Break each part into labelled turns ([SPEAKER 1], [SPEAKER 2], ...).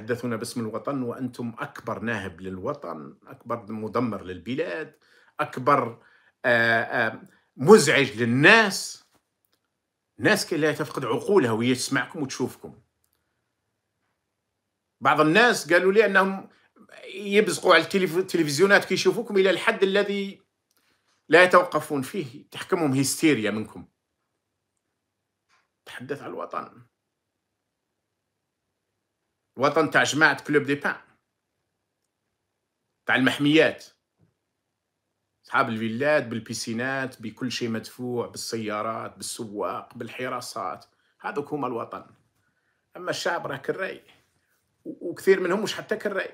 [SPEAKER 1] تتحدثون باسم الوطن وانتم اكبر ناهب للوطن، اكبر مدمر للبلاد، اكبر آه، آه، مزعج للناس. ناس لا تفقد عقولها وهي تسمعكم وتشوفكم. بعض الناس قالوا لي انهم يبزقوا على التلفزيونات كي يشوفوكم الى الحد الذي لا يتوقفون فيه، تحكمهم هستيريا منكم. تحدث عن الوطن. وطن تاع جماعة كلوب دي بان تاع المحميات أصحاب الفيلات بالبيسينات بكل شيء مدفوع بالسيارات بالسواق بالحراسات هذوك هما الوطن أما الشعب راه كري وكثير منهم مش حتى كري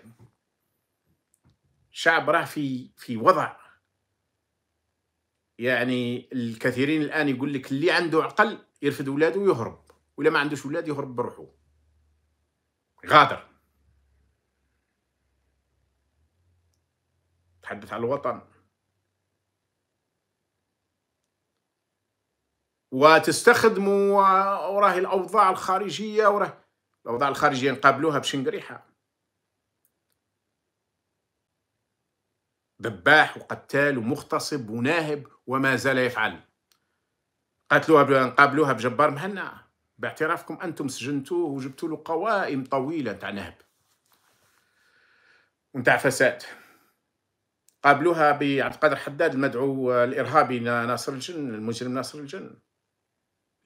[SPEAKER 1] الشعب راه في في وضع يعني الكثيرين الان يقول لك اللي عنده عقل يرفد ولاده ويهرب ولا ما عندوش ولاد يهرب بروحه غادر تحدث عن الوطن وتستخدموا وراه الاوضاع الخارجيه وراه الاوضاع الخارجيه نقابلوها بشنقريحه ذباح وقتال ومغتصب وناهب وما زال يفعل قتلوها نقابلوها بجبار مهنا باعترافكم أنتم سجنتوه وجبتوا له قوائم طويلة تاع نهب ونتاع فساد قابلوها بعبد القادر حداد المدعو الإرهابي ناصر الجن المجرم ناصر الجن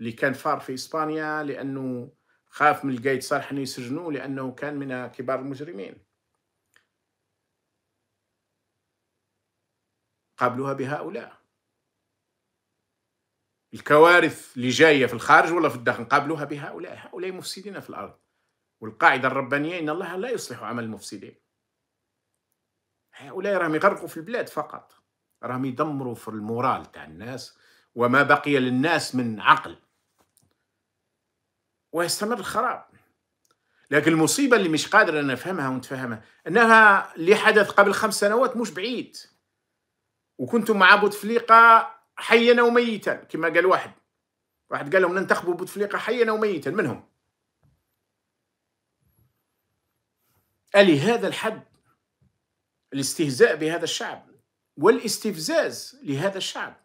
[SPEAKER 1] اللي كان فار في إسبانيا لأنه خاف من القايد صالح أنه يسجنوه لأنه كان من كبار المجرمين قابلوها بهؤلاء الكوارث اللي جايه في الخارج ولا في الداخل نقابلوها بهؤلاء هؤلاء مفسدين في الارض والقاعده الربانيه ان الله لا يصلح عمل المفسدين هؤلاء راهم يغرقوا في البلاد فقط راهم يدمروا في المورال تاع الناس وما بقي للناس من عقل ويستمر الخراب لكن المصيبه اللي مش قادر انا نفهمها ونتفهمها انها اللي حدث قبل خمس سنوات مش بعيد وكنتم مع بوتفليقه حيا وميتا كما قال واحد واحد قال لهم ننتخبوا بوتفليقه حيا وميتا منهم ألي هذا الحد الاستهزاء بهذا الشعب والاستفزاز لهذا الشعب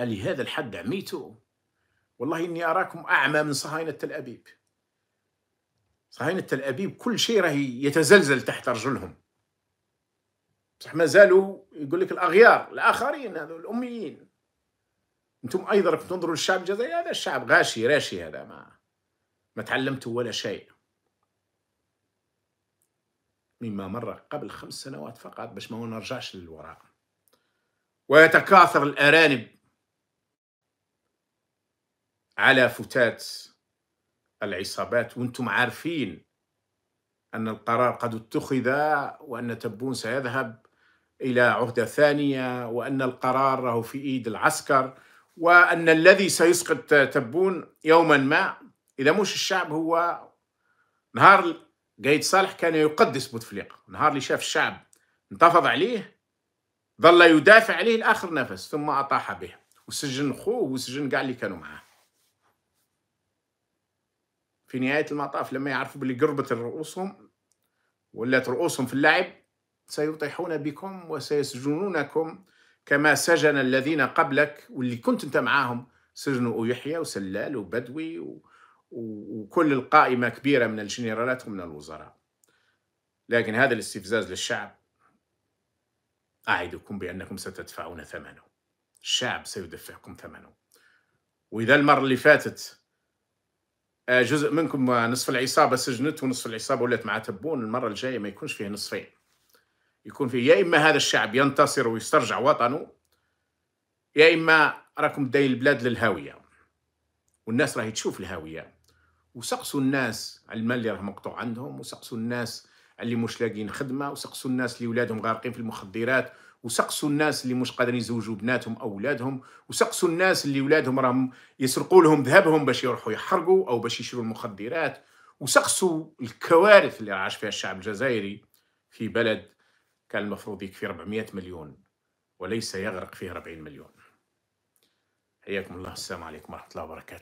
[SPEAKER 1] ألي هذا الحد عميتوا والله إني أراكم أعمى من صهاينة تل أبيب صهاينة تل أبيب كل شيء راهي يتزلزل تحت رجلهم بصح مازالوا يقول لك الاغيار الاخرين هذو الاميين انتم ايضا راكم تنظروا للشعب الجزائري هذا الشعب غاشي راشي هذا ما ما تعلمتوا ولا شيء مما مر قبل خمس سنوات فقط باش ما نرجعش للوراء ويتكاثر الارانب على فتات العصابات وانتم عارفين ان القرار قد اتخذ وان تبون سيذهب الى عهده ثانيه وان القرار راه في ايد العسكر وان الذي سيسقط تبون يوما ما اذا مش الشعب هو نهار قايد صالح كان يقدس بوتفليقه نهار اللي شاف الشعب انتفض عليه ظل يدافع عليه لاخر نفس ثم اطاح به وسجن خوه وسجن كاع اللي كانوا معاه في نهايه المطاف لما يعرفوا باللي قربت رؤوسهم ولات رؤوسهم في اللعب سيطيحون بكم وسيسجنونكم كما سجن الذين قبلك واللي كنت انت معاهم سجنوا يحيى وسلال وبدوي و... وكل القائمة كبيرة من الجنرالات ومن الوزراء لكن هذا الاستفزاز للشعب أعدكم بأنكم ستدفعون ثمنه الشعب سيدفعكم ثمنه وإذا المرة اللي فاتت آه، جزء منكم آه، نصف العصابة سجنت ونصف العصابة ولات مع تبون المرة الجاية ما يكونش فيها نصفين يكون فيه يا إما هذا الشعب ينتصر ويسترجع وطنه يا إما راكم داين البلاد للهاوية والناس راهي تشوف الهاوية وسقسوا الناس على المال اللي راه مقطوع عندهم وسقسوا الناس اللي مش لاقيين خدمة وسقسوا الناس اللي ولادهم غارقين في المخدرات وسقسوا الناس اللي مش قادرين يزوجوا بناتهم او ولادهم وسقسوا الناس اللي ولادهم راهم يسرقوا لهم ذهبهم باش يروحوا يحرقوا او باش يشروا المخدرات وسقسوا الكوارث اللي عاش فيها الشعب الجزائري في بلد كان المفروض يكفي 400 مليون وليس يغرق فيه 40 مليون حياكم الله السلام عليكم ورحمة الله وبركاته